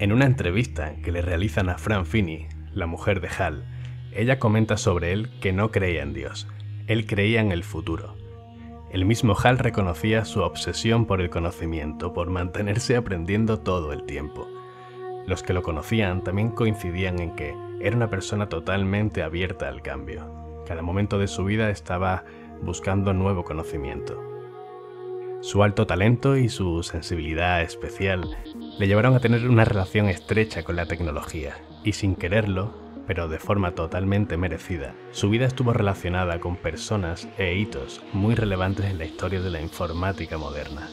En una entrevista que le realizan a Fran Finney, la mujer de Hal, ella comenta sobre él que no creía en Dios, él creía en el futuro. El mismo Hal reconocía su obsesión por el conocimiento, por mantenerse aprendiendo todo el tiempo. Los que lo conocían también coincidían en que era una persona totalmente abierta al cambio. Cada momento de su vida estaba buscando nuevo conocimiento. Su alto talento y su sensibilidad especial le llevaron a tener una relación estrecha con la tecnología, y sin quererlo, pero de forma totalmente merecida, su vida estuvo relacionada con personas e hitos muy relevantes en la historia de la informática moderna,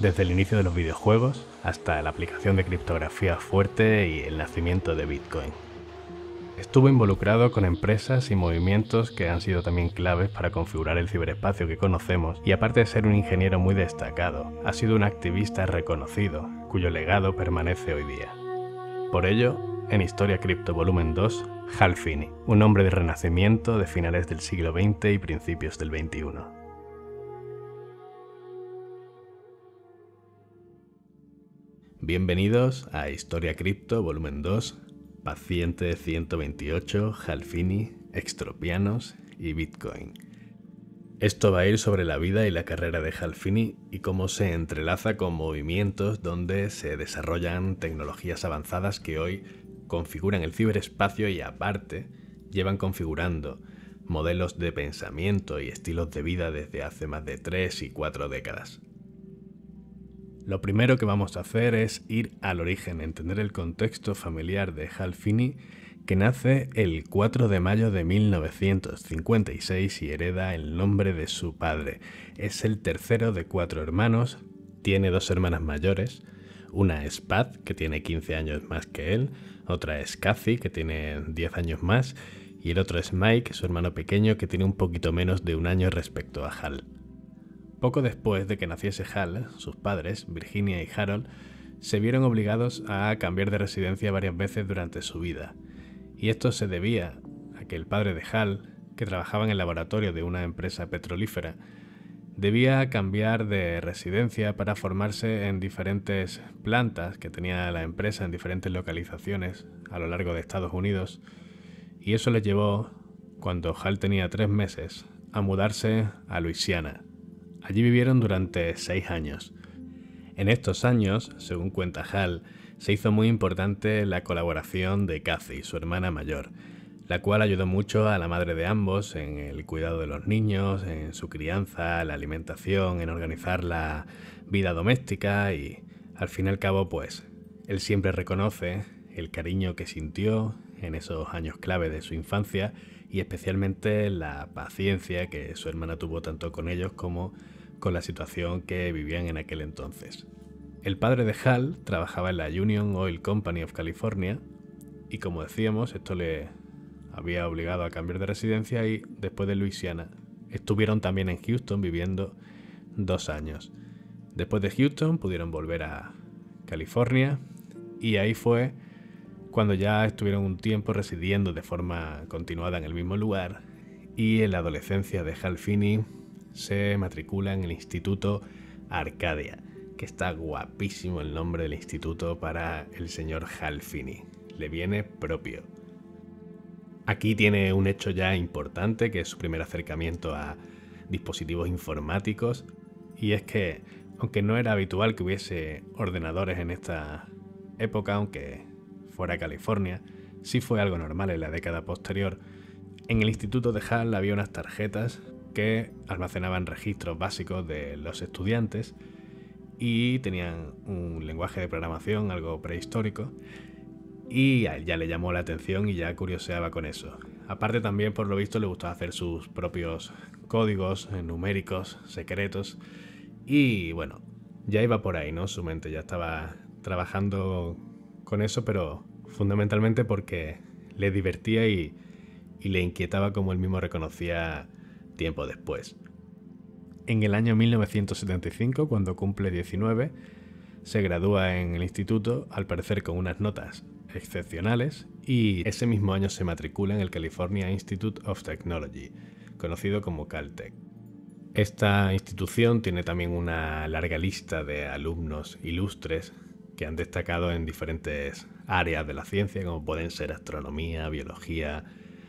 desde el inicio de los videojuegos hasta la aplicación de criptografía fuerte y el nacimiento de Bitcoin. Estuvo involucrado con empresas y movimientos que han sido también claves para configurar el ciberespacio que conocemos y aparte de ser un ingeniero muy destacado, ha sido un activista reconocido, cuyo legado permanece hoy día. Por ello, en Historia Cripto Volumen 2, Hal un hombre de renacimiento de finales del siglo XX y principios del XXI. Bienvenidos a Historia Cripto Volumen 2, Paciente 128, Halfini, Extropianos y Bitcoin. Esto va a ir sobre la vida y la carrera de Halfini y cómo se entrelaza con movimientos donde se desarrollan tecnologías avanzadas que hoy configuran el ciberespacio y aparte llevan configurando modelos de pensamiento y estilos de vida desde hace más de tres y cuatro décadas. Lo primero que vamos a hacer es ir al origen, entender el contexto familiar de Hal Finney, que nace el 4 de mayo de 1956 y hereda el nombre de su padre. Es el tercero de cuatro hermanos, tiene dos hermanas mayores, una es Pat, que tiene 15 años más que él, otra es Cathy, que tiene 10 años más, y el otro es Mike, su hermano pequeño, que tiene un poquito menos de un año respecto a Hal. Poco después de que naciese Hal, sus padres, Virginia y Harold, se vieron obligados a cambiar de residencia varias veces durante su vida, y esto se debía a que el padre de Hal, que trabajaba en el laboratorio de una empresa petrolífera, debía cambiar de residencia para formarse en diferentes plantas que tenía la empresa en diferentes localizaciones a lo largo de Estados Unidos, y eso le llevó, cuando Hal tenía tres meses, a mudarse a Luisiana Allí vivieron durante seis años. En estos años, según cuenta Hall, se hizo muy importante la colaboración de Cathy, su hermana mayor, la cual ayudó mucho a la madre de ambos en el cuidado de los niños, en su crianza, la alimentación, en organizar la vida doméstica y, al fin y al cabo, pues, él siempre reconoce el cariño que sintió en esos años clave de su infancia y especialmente la paciencia que su hermana tuvo tanto con ellos como con la situación que vivían en aquel entonces. El padre de Hal trabajaba en la Union Oil Company of California y como decíamos esto le había obligado a cambiar de residencia y después de Luisiana estuvieron también en Houston viviendo dos años. Después de Houston pudieron volver a California y ahí fue cuando ya estuvieron un tiempo residiendo de forma continuada en el mismo lugar y en la adolescencia de Halfini se matricula en el Instituto Arcadia, que está guapísimo el nombre del instituto para el señor Halfini, le viene propio. Aquí tiene un hecho ya importante, que es su primer acercamiento a dispositivos informáticos, y es que, aunque no era habitual que hubiese ordenadores en esta época, aunque fuera California, sí fue algo normal en la década posterior. En el instituto de Hall había unas tarjetas que almacenaban registros básicos de los estudiantes y tenían un lenguaje de programación algo prehistórico y a él ya le llamó la atención y ya curioseaba con eso. Aparte también por lo visto le gustaba hacer sus propios códigos numéricos, secretos y bueno, ya iba por ahí, ¿no? Su mente ya estaba trabajando con eso, pero fundamentalmente porque le divertía y, le inquietaba como él mismo reconocía tiempo después. En el año 1975, cuando cumple 19, se gradúa en el instituto, al parecer con unas notas excepcionales, y ese mismo año se matricula en el California Institute of Technology, conocido como Caltech. Esta institución tiene también una larga lista de alumnos ilustres que han destacado en diferentes áreas de la ciencia, como pueden ser astronomía, biología,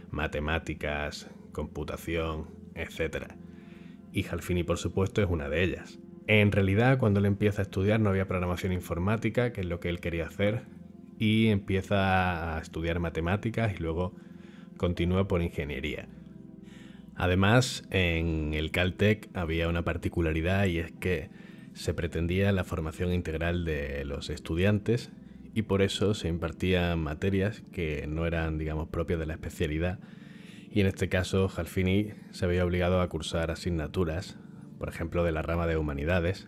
matemáticas, computación, etc. Y Halfini, por supuesto, es una de ellas. En realidad, cuando él empieza a estudiar no había programación informática, que es lo que él quería hacer, y empieza a estudiar matemáticas y luego continúa por ingeniería. Además, en el Caltech había una particularidad y es que se pretendía la formación integral de los estudiantes y por eso se impartían materias que no eran, digamos, propias de la especialidad. Y en este caso, Jalfini se había obligado a cursar asignaturas, por ejemplo, de la rama de humanidades,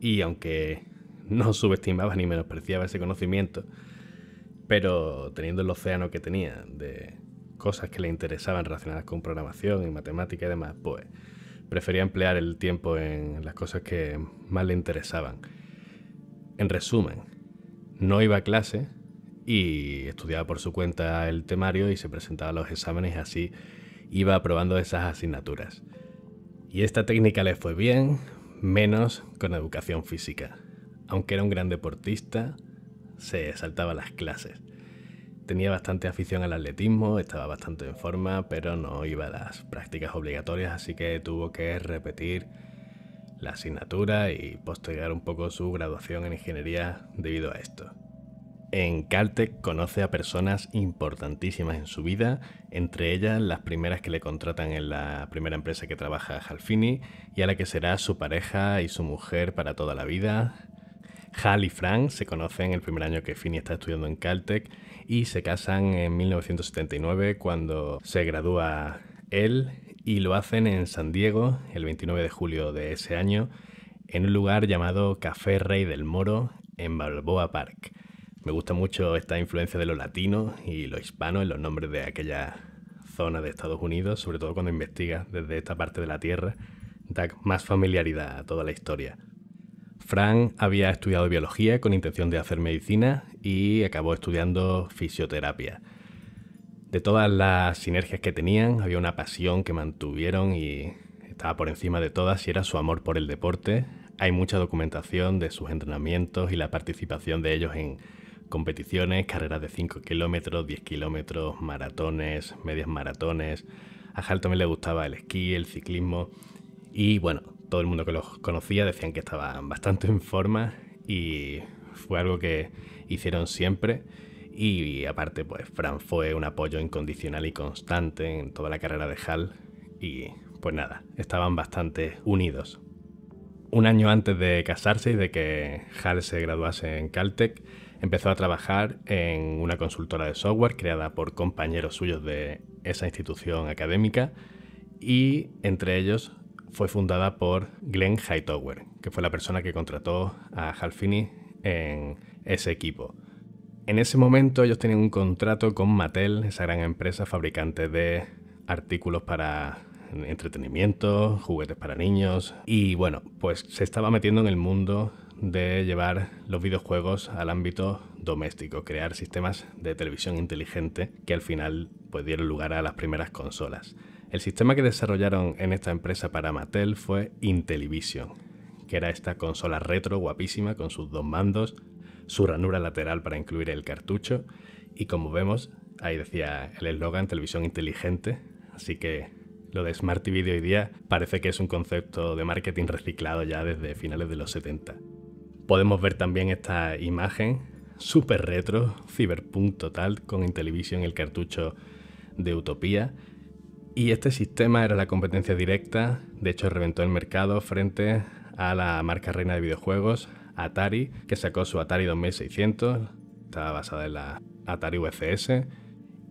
y aunque no subestimaba ni menospreciaba ese conocimiento, pero teniendo el océano que tenía de cosas que le interesaban relacionadas con programación y matemática y demás, pues Prefería emplear el tiempo en las cosas que más le interesaban. En resumen, no iba a clase y estudiaba por su cuenta el temario y se presentaba a los exámenes y así iba aprobando esas asignaturas. Y esta técnica le fue bien, menos con educación física. Aunque era un gran deportista, se saltaba las clases tenía bastante afición al atletismo, estaba bastante en forma, pero no iba a las prácticas obligatorias, así que tuvo que repetir la asignatura y postergar un poco su graduación en ingeniería debido a esto. En Caltech conoce a personas importantísimas en su vida, entre ellas las primeras que le contratan en la primera empresa que trabaja Halfini y a la que será su pareja y su mujer para toda la vida. Hal y Frank se conocen el primer año que Finney está estudiando en Caltech y se casan en 1979 cuando se gradúa él y lo hacen en San Diego el 29 de julio de ese año en un lugar llamado Café Rey del Moro en Balboa Park. Me gusta mucho esta influencia de los latinos y los hispanos en los nombres de aquella zona de Estados Unidos, sobre todo cuando investiga desde esta parte de la tierra, da más familiaridad a toda la historia. Fran había estudiado biología con intención de hacer medicina y acabó estudiando fisioterapia. De todas las sinergias que tenían, había una pasión que mantuvieron y estaba por encima de todas y era su amor por el deporte. Hay mucha documentación de sus entrenamientos y la participación de ellos en competiciones, carreras de 5 kilómetros, 10 kilómetros, maratones, medias maratones. A Hal también le gustaba el esquí, el ciclismo y bueno, todo el mundo que los conocía decían que estaban bastante en forma y fue algo que hicieron siempre. Y, aparte, pues Fran fue un apoyo incondicional y constante en toda la carrera de Hal. Y pues nada, estaban bastante unidos. Un año antes de casarse y de que Hal se graduase en Caltech, empezó a trabajar en una consultora de software creada por compañeros suyos de esa institución académica y entre ellos fue fundada por Glenn Hightower, que fue la persona que contrató a Halfini en ese equipo. En ese momento ellos tenían un contrato con Mattel, esa gran empresa fabricante de artículos para entretenimiento, juguetes para niños y bueno, pues se estaba metiendo en el mundo de llevar los videojuegos al ámbito doméstico, crear sistemas de televisión inteligente que al final pues dieron lugar a las primeras consolas. El sistema que desarrollaron en esta empresa para Mattel fue Intellivision, que era esta consola retro guapísima con sus dos mandos, su ranura lateral para incluir el cartucho y como vemos, ahí decía el eslogan televisión inteligente, así que lo de Smart TV de hoy día parece que es un concepto de marketing reciclado ya desde finales de los 70. Podemos ver también esta imagen, súper retro, ciberpunk total, con Intellivision el cartucho de Utopía y este sistema era la competencia directa, de hecho reventó el mercado frente a la marca reina de videojuegos, Atari, que sacó su Atari 2600, estaba basada en la Atari VCS. E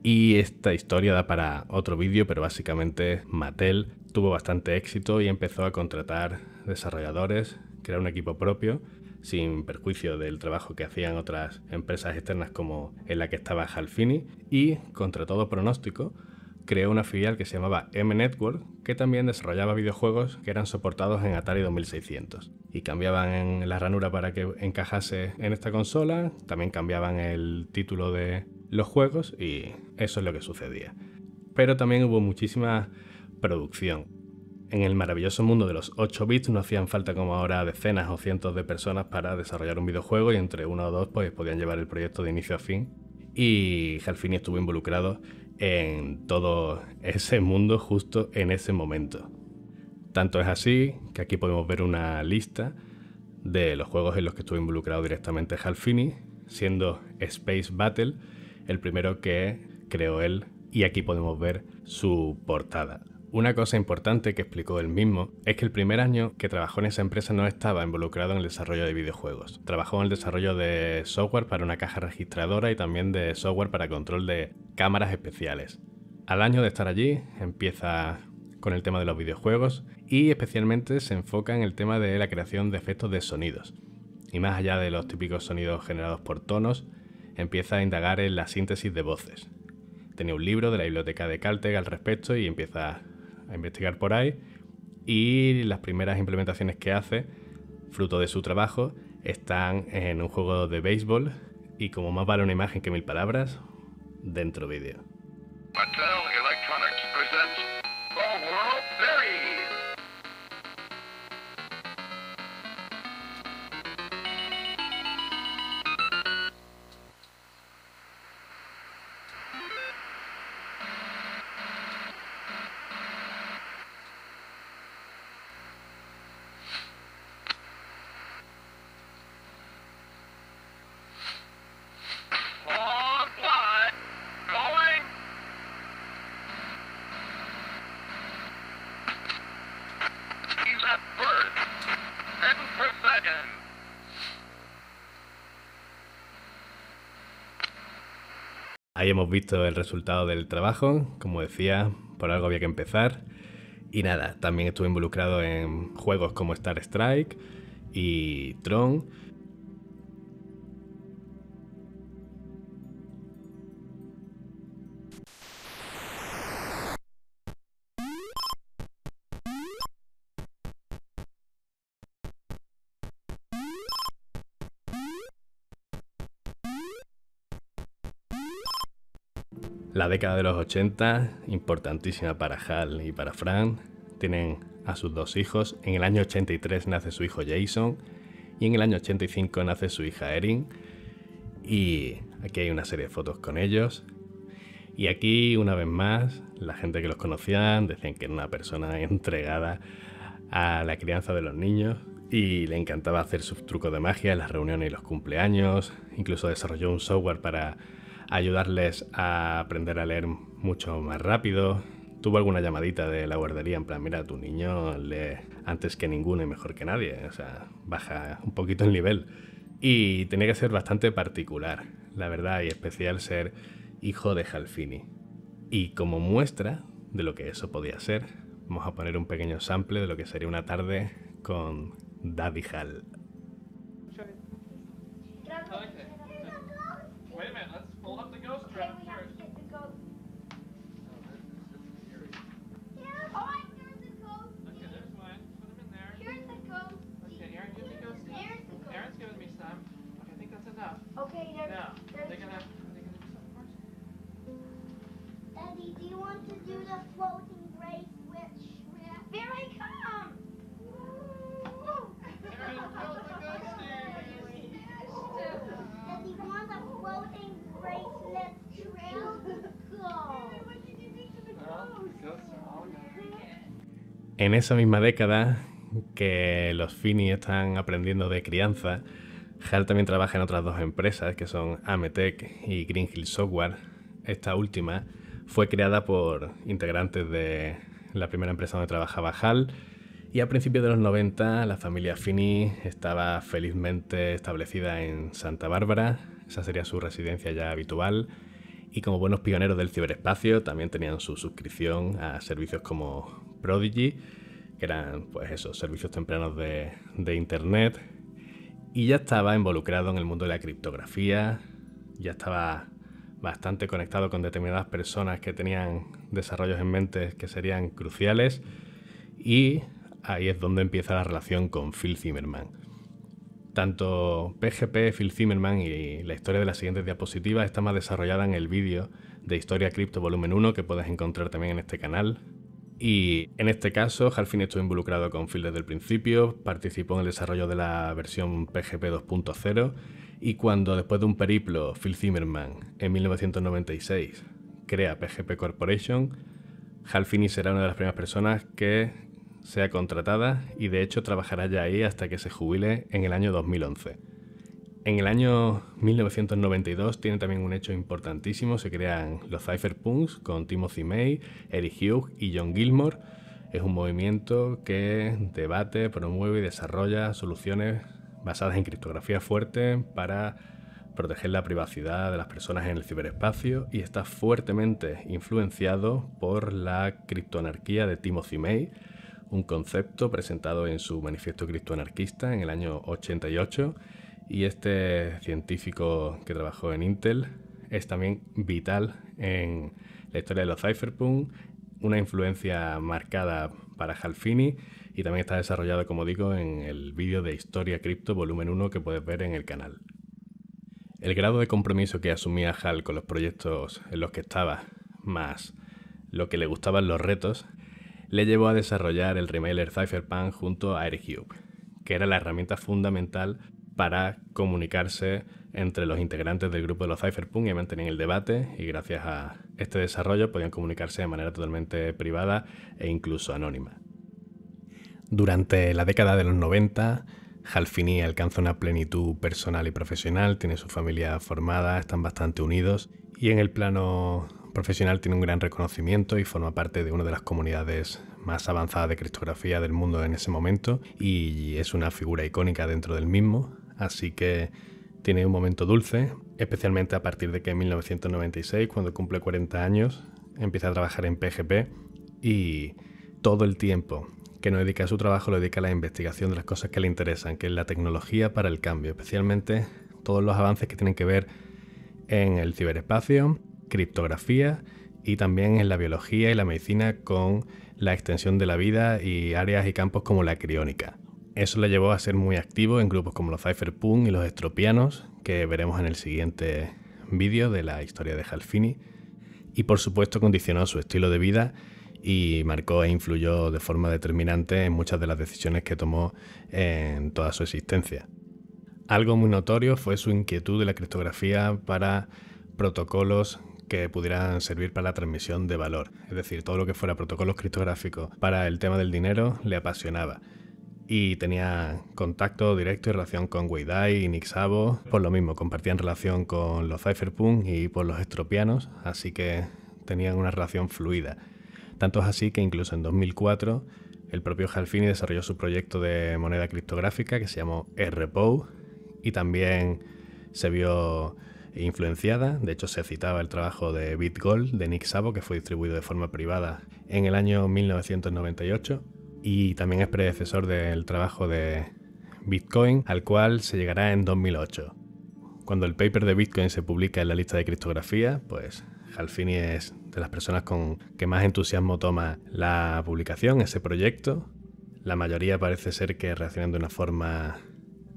y esta historia da para otro vídeo, pero básicamente Mattel tuvo bastante éxito y empezó a contratar desarrolladores, crear un equipo propio, sin perjuicio del trabajo que hacían otras empresas externas como en la que estaba Halfini, y contra todo pronóstico, creó una filial que se llamaba M Network, que también desarrollaba videojuegos que eran soportados en Atari 2600. Y cambiaban la ranura para que encajase en esta consola, también cambiaban el título de los juegos y eso es lo que sucedía. Pero también hubo muchísima producción. En el maravilloso mundo de los 8 bits no hacían falta como ahora decenas o cientos de personas para desarrollar un videojuego y entre uno o dos pues podían llevar el proyecto de inicio a fin. Y Halfini estuvo involucrado en todo ese mundo justo en ese momento. Tanto es así que aquí podemos ver una lista de los juegos en los que estuvo involucrado directamente Halfini, siendo Space Battle el primero que creó él y aquí podemos ver su portada. Una cosa importante que explicó él mismo es que el primer año que trabajó en esa empresa no estaba involucrado en el desarrollo de videojuegos. Trabajó en el desarrollo de software para una caja registradora y también de software para control de cámaras especiales. Al año de estar allí empieza con el tema de los videojuegos y especialmente se enfoca en el tema de la creación de efectos de sonidos. Y más allá de los típicos sonidos generados por tonos, empieza a indagar en la síntesis de voces. Tenía un libro de la biblioteca de Caltech al respecto y empieza a investigar por ahí y las primeras implementaciones que hace, fruto de su trabajo, están en un juego de béisbol y como más vale una imagen que mil palabras, dentro vídeo. Pues Ahí hemos visto el resultado del trabajo, como decía, por algo había que empezar. Y nada, también estuve involucrado en juegos como Star Strike y Tron La década de los 80, importantísima para Hal y para Fran, tienen a sus dos hijos. En el año 83 nace su hijo Jason y en el año 85 nace su hija Erin. Y aquí hay una serie de fotos con ellos. Y aquí, una vez más, la gente que los conocían decían que era una persona entregada a la crianza de los niños y le encantaba hacer sus trucos de magia en las reuniones y los cumpleaños. Incluso desarrolló un software para ayudarles a aprender a leer mucho más rápido. Tuvo alguna llamadita de la guardería en plan, mira, tu niño lee antes que ninguno y mejor que nadie, o sea, baja un poquito el nivel. Y tenía que ser bastante particular, la verdad, y especial ser hijo de Halfini. Y como muestra de lo que eso podía ser, vamos a poner un pequeño sample de lo que sería una tarde con Daddy Hal. En esa misma década que los Fini están aprendiendo de crianza, Hal también trabaja en otras dos empresas que son Ametech y Greenhill Software. Esta última fue creada por integrantes de la primera empresa donde trabajaba Hal y a principios de los 90 la familia Fini estaba felizmente establecida en Santa Bárbara, esa sería su residencia ya habitual, y como buenos pioneros del ciberespacio también tenían su suscripción a servicios como Prodigy, que eran pues esos servicios tempranos de, Internet, y ya estaba involucrado en el mundo de la criptografía, ya estaba bastante conectado con determinadas personas que tenían desarrollos en mente que serían cruciales, y ahí es donde empieza la relación con Phil Zimmerman. Tanto PGP, Phil Zimmerman y la historia de las siguientes diapositivas está más desarrollada en el vídeo de Historia Cripto Volumen 1 que puedes encontrar también en este canal. Y en este caso, Halfini estuvo involucrado con Phil desde el principio, participó en el desarrollo de la versión PGP 2.0 y cuando después de un periplo Phil Zimmerman en 1996 crea PGP Corporation, Halfini será una de las primeras personas que sea contratada y de hecho trabajará ya ahí hasta que se jubile en el año 2011. En el año 1992 tiene también un hecho importantísimo, se crean los Cypherpunks con Timothy May, Eric Hughes y John Gilmore. Es un movimiento que debate, promueve y desarrolla soluciones basadas en criptografía fuerte para proteger la privacidad de las personas en el ciberespacio y está fuertemente influenciado por la criptoanarquía de Timothy May, un concepto presentado en su manifiesto criptoanarquista en el año 88 y este científico que trabajó en Intel es también vital en la historia de los cypherpunk, una influencia marcada para Halfini y también está desarrollado, como digo, en el vídeo de Historia Cripto volumen 1 que puedes ver en el canal. El grado de compromiso que asumía Hal con los proyectos en los que estaba, más lo que le gustaban los retos, le llevó a desarrollar el remailer Cypherpunk junto a Eric que era la herramienta fundamental para comunicarse entre los integrantes del grupo de los Cypherpunk y mantener el debate y gracias a este desarrollo podían comunicarse de manera totalmente privada e incluso anónima. Durante la década de los 90, Halfini alcanza una plenitud personal y profesional, tiene su familia formada, están bastante unidos y en el plano profesional tiene un gran reconocimiento y forma parte de una de las comunidades más avanzadas de criptografía del mundo en ese momento y es una figura icónica dentro del mismo así que tiene un momento dulce, especialmente a partir de que en 1996, cuando cumple 40 años, empieza a trabajar en PGP y todo el tiempo que no dedica a su trabajo lo dedica a la investigación de las cosas que le interesan, que es la tecnología para el cambio, especialmente todos los avances que tienen que ver en el ciberespacio, criptografía y también en la biología y la medicina con la extensión de la vida y áreas y campos como la criónica. Eso le llevó a ser muy activo en grupos como los Cypherpunk y los Estropianos, que veremos en el siguiente vídeo de la historia de Halfini, y por supuesto condicionó su estilo de vida y marcó e influyó de forma determinante en muchas de las decisiones que tomó en toda su existencia. Algo muy notorio fue su inquietud de la criptografía para protocolos que pudieran servir para la transmisión de valor, es decir, todo lo que fuera protocolos criptográficos para el tema del dinero le apasionaba y tenía contacto directo y relación con Weidai y Nick Sabo. Por lo mismo, compartían relación con los Cypherpunk y por los estropianos, así que tenían una relación fluida. Tanto es así que incluso en 2004 el propio Halfini desarrolló su proyecto de moneda criptográfica que se llamó RPO y también se vio influenciada. De hecho, se citaba el trabajo de BitGold de Nick Sabo, que fue distribuido de forma privada en el año 1998 y también es predecesor del trabajo de Bitcoin, al cual se llegará en 2008. Cuando el paper de Bitcoin se publica en la lista de criptografía, pues Halfini es de las personas con que más entusiasmo toma la publicación, ese proyecto. La mayoría parece ser que reaccionan de una forma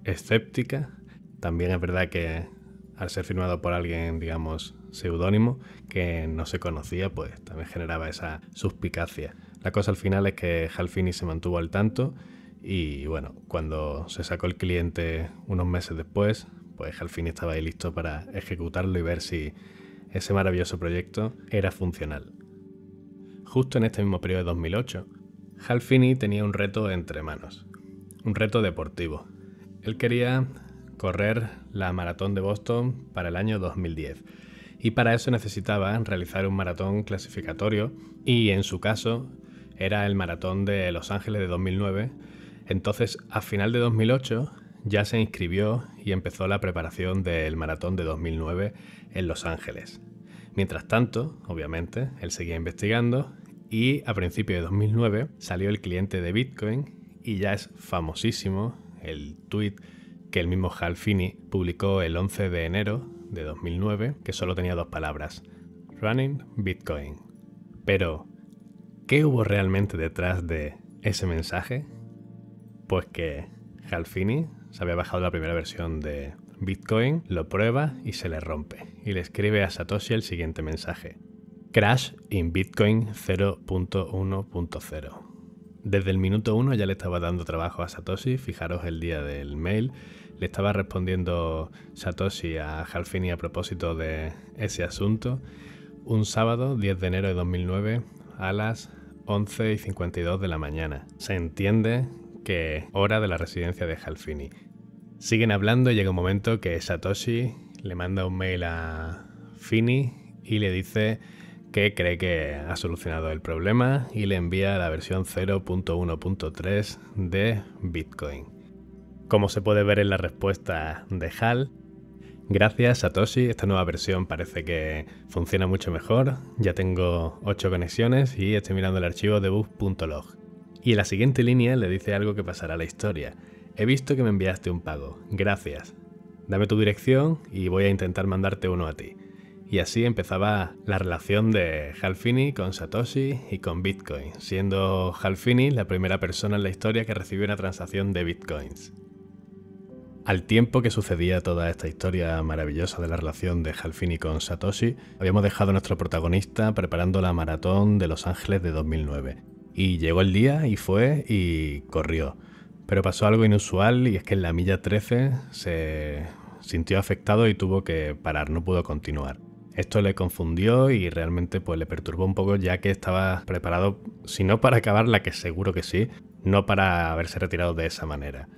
escéptica. También es verdad que al ser firmado por alguien, digamos, seudónimo, que no se conocía, pues también generaba esa suspicacia. La cosa al final es que Halfini se mantuvo al tanto y bueno, cuando se sacó el cliente unos meses después, pues Halfini estaba ahí listo para ejecutarlo y ver si ese maravilloso proyecto era funcional. Justo en este mismo periodo de 2008, Halfini tenía un reto entre manos, un reto deportivo. Él quería correr la maratón de Boston para el año 2010 y para eso necesitaba realizar un maratón clasificatorio y en su caso era el maratón de Los Ángeles de 2009. Entonces, a final de 2008 ya se inscribió y empezó la preparación del maratón de 2009 en Los Ángeles. Mientras tanto, obviamente, él seguía investigando y a principios de 2009 salió el cliente de Bitcoin y ya es famosísimo el tweet que el mismo Hal Finney publicó el 11 de enero de 2009, que solo tenía dos palabras, Running Bitcoin. Pero ¿Qué hubo realmente detrás de ese mensaje? Pues que Halfini se había bajado la primera versión de Bitcoin, lo prueba y se le rompe. Y le escribe a Satoshi el siguiente mensaje. Crash in Bitcoin 0.1.0. Desde el minuto 1 ya le estaba dando trabajo a Satoshi, fijaros el día del mail, le estaba respondiendo Satoshi a Halfini a propósito de ese asunto. Un sábado, 10 de enero de 2009, a las 11 y 52 de la mañana. Se entiende que hora de la residencia de Halfini. Siguen hablando y llega un momento que Satoshi le manda un mail a Fini y le dice que cree que ha solucionado el problema y le envía la versión 0.1.3 de Bitcoin. Como se puede ver en la respuesta de Hal, Gracias Satoshi, esta nueva versión parece que funciona mucho mejor. Ya tengo 8 conexiones y estoy mirando el archivo debug.log. Y en la siguiente línea le dice algo que pasará a la historia. He visto que me enviaste un pago. Gracias. Dame tu dirección y voy a intentar mandarte uno a ti. Y así empezaba la relación de Halfini con Satoshi y con Bitcoin, siendo Halfini la primera persona en la historia que recibió una transacción de Bitcoins. Al tiempo que sucedía toda esta historia maravillosa de la relación de Halfini con Satoshi, habíamos dejado a nuestro protagonista preparando la maratón de Los Ángeles de 2009. Y llegó el día y fue y corrió. Pero pasó algo inusual y es que en la milla 13 se sintió afectado y tuvo que parar, no pudo continuar. Esto le confundió y realmente pues, le perturbó un poco ya que estaba preparado, si no para acabar la que seguro que sí, no para haberse retirado de esa manera.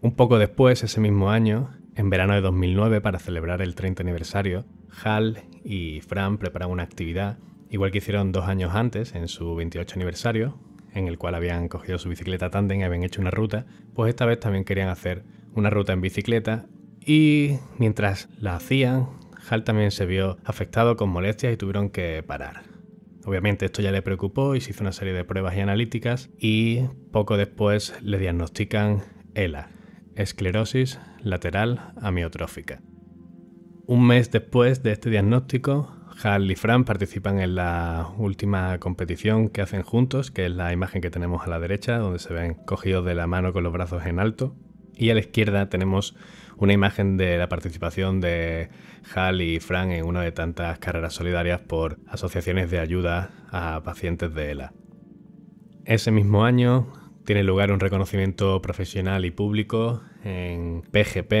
Un poco después, ese mismo año, en verano de 2009, para celebrar el 30 aniversario, Hal y Fran prepararon una actividad, igual que hicieron dos años antes, en su 28 aniversario, en el cual habían cogido su bicicleta tandem y habían hecho una ruta, pues esta vez también querían hacer una ruta en bicicleta y mientras la hacían, Hal también se vio afectado con molestias y tuvieron que parar. Obviamente esto ya le preocupó y se hizo una serie de pruebas y analíticas y poco después le diagnostican ELA, esclerosis lateral amiotrófica. Un mes después de este diagnóstico, Hal y Fran participan en la última competición que hacen juntos, que es la imagen que tenemos a la derecha, donde se ven cogidos de la mano con los brazos en alto. Y a la izquierda tenemos una imagen de la participación de Hal y Fran en una de tantas carreras solidarias por asociaciones de ayuda a pacientes de ELA. Ese mismo año, tiene lugar un reconocimiento profesional y público en PGP.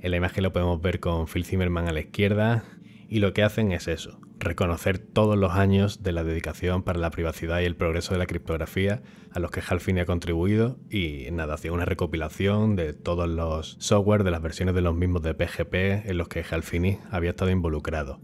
En la imagen lo podemos ver con Phil Zimmerman a la izquierda. Y lo que hacen es eso, reconocer todos los años de la dedicación para la privacidad y el progreso de la criptografía a los que Halfini ha contribuido y nada, hacía una recopilación de todos los software de las versiones de los mismos de PGP en los que Halfini había estado involucrado.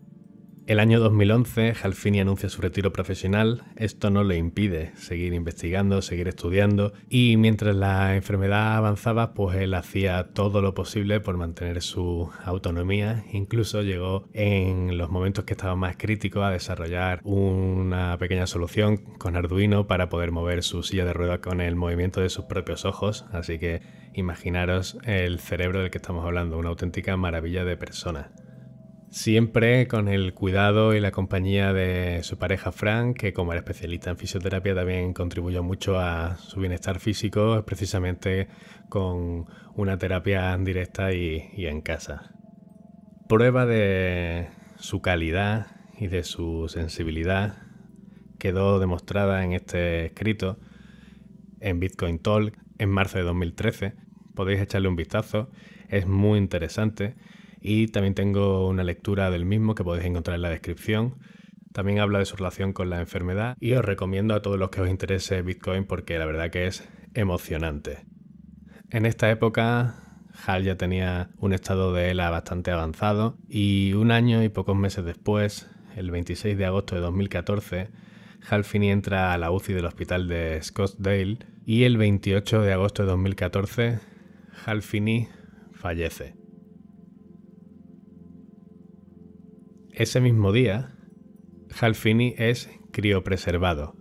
El año 2011, Halfini anuncia su retiro profesional. Esto no le impide seguir investigando, seguir estudiando y mientras la enfermedad avanzaba, pues él hacía todo lo posible por mantener su autonomía. Incluso llegó en los momentos que estaba más crítico a desarrollar una pequeña solución con Arduino para poder mover su silla de ruedas con el movimiento de sus propios ojos. Así que imaginaros el cerebro del que estamos hablando, una auténtica maravilla de persona. Siempre con el cuidado y la compañía de su pareja Frank, que como era especialista en fisioterapia también contribuyó mucho a su bienestar físico, precisamente con una terapia directa y, y en casa. Prueba de su calidad y de su sensibilidad quedó demostrada en este escrito en Bitcoin Talk en marzo de 2013. Podéis echarle un vistazo, es muy interesante y también tengo una lectura del mismo que podéis encontrar en la descripción. También habla de su relación con la enfermedad y os recomiendo a todos los que os interese Bitcoin porque la verdad que es emocionante. En esta época Hal ya tenía un estado de ELA bastante avanzado y un año y pocos meses después, el 26 de agosto de 2014, Hal Finney entra a la UCI del hospital de Scottsdale y el 28 de agosto de 2014, Hal Finney fallece. ese mismo día, Halfini es criopreservado.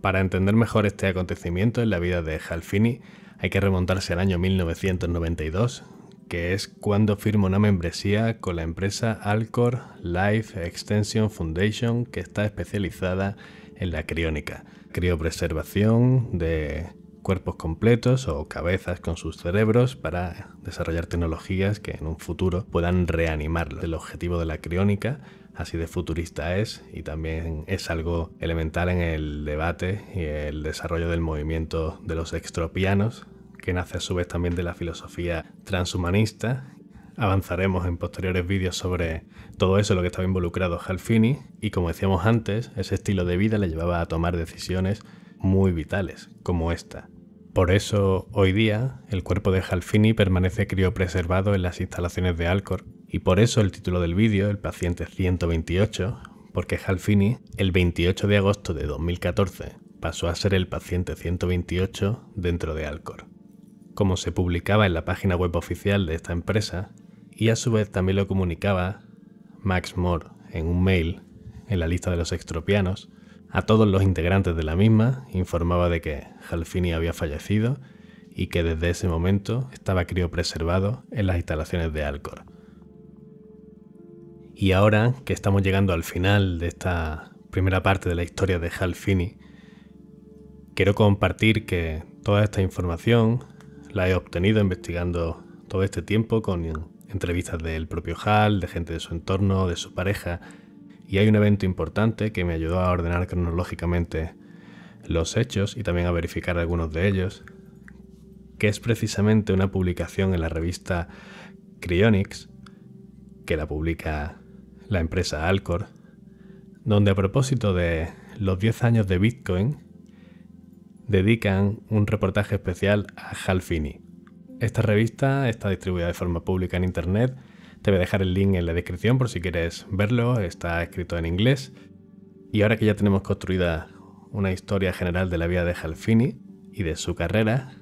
Para entender mejor este acontecimiento en la vida de Halfini, hay que remontarse al año 1992, que es cuando firma una membresía con la empresa Alcor Life Extension Foundation, que está especializada en la criónica, criopreservación de cuerpos completos o cabezas con sus cerebros para desarrollar tecnologías que en un futuro puedan reanimarlos. El objetivo de la criónica así de futurista es y también es algo elemental en el debate y el desarrollo del movimiento de los extropianos, que nace a su vez también de la filosofía transhumanista. Avanzaremos en posteriores vídeos sobre todo eso, lo que estaba involucrado Halfini, y como decíamos antes, ese estilo de vida le llevaba a tomar decisiones muy vitales, como esta. Por eso, hoy día, el cuerpo de Halfini permanece criopreservado en las instalaciones de Alcor, y por eso el título del vídeo, el paciente 128, porque Halfini, el 28 de agosto de 2014, pasó a ser el paciente 128 dentro de Alcor. Como se publicaba en la página web oficial de esta empresa, y a su vez también lo comunicaba Max Moore en un mail en la lista de los extropianos, a todos los integrantes de la misma, informaba de que Halfini había fallecido y que desde ese momento estaba criopreservado en las instalaciones de Alcor. Y ahora que estamos llegando al final de esta primera parte de la historia de Halfini, quiero compartir que toda esta información la he obtenido investigando todo este tiempo con entrevistas del propio Hal, de gente de su entorno, de su pareja, y hay un evento importante que me ayudó a ordenar cronológicamente los hechos y también a verificar algunos de ellos, que es precisamente una publicación en la revista Cryonics, que la publica la empresa Alcor, donde a propósito de los 10 años de Bitcoin, dedican un reportaje especial a Hal Esta revista está distribuida de forma pública en Internet te voy a dejar el link en la descripción por si quieres verlo, está escrito en inglés. Y ahora que ya tenemos construida una historia general de la vida de Halfini y de su carrera,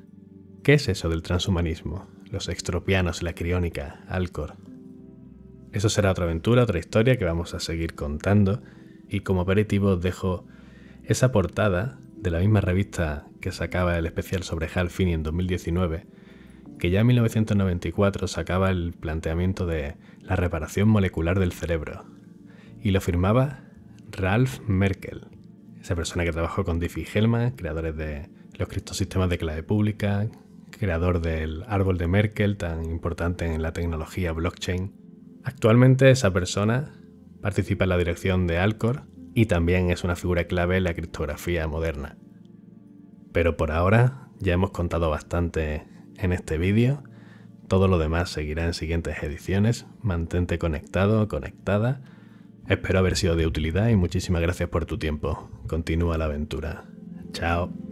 ¿qué es eso del transhumanismo? Los extropianos, la criónica, Alcor. Eso será otra aventura, otra historia que vamos a seguir contando. Y como aperitivo dejo esa portada de la misma revista que sacaba el especial sobre Halfini en 2019 que ya en 1994 sacaba el planteamiento de la reparación molecular del cerebro, y lo firmaba Ralph Merkel, esa persona que trabajó con Diffie Hellman, creadores de los criptosistemas de clave pública, creador del árbol de Merkel, tan importante en la tecnología blockchain. Actualmente esa persona participa en la dirección de Alcor y también es una figura clave en la criptografía moderna. Pero por ahora ya hemos contado bastante en este vídeo. Todo lo demás seguirá en siguientes ediciones. Mantente conectado o conectada. Espero haber sido de utilidad y muchísimas gracias por tu tiempo. Continúa la aventura. Chao.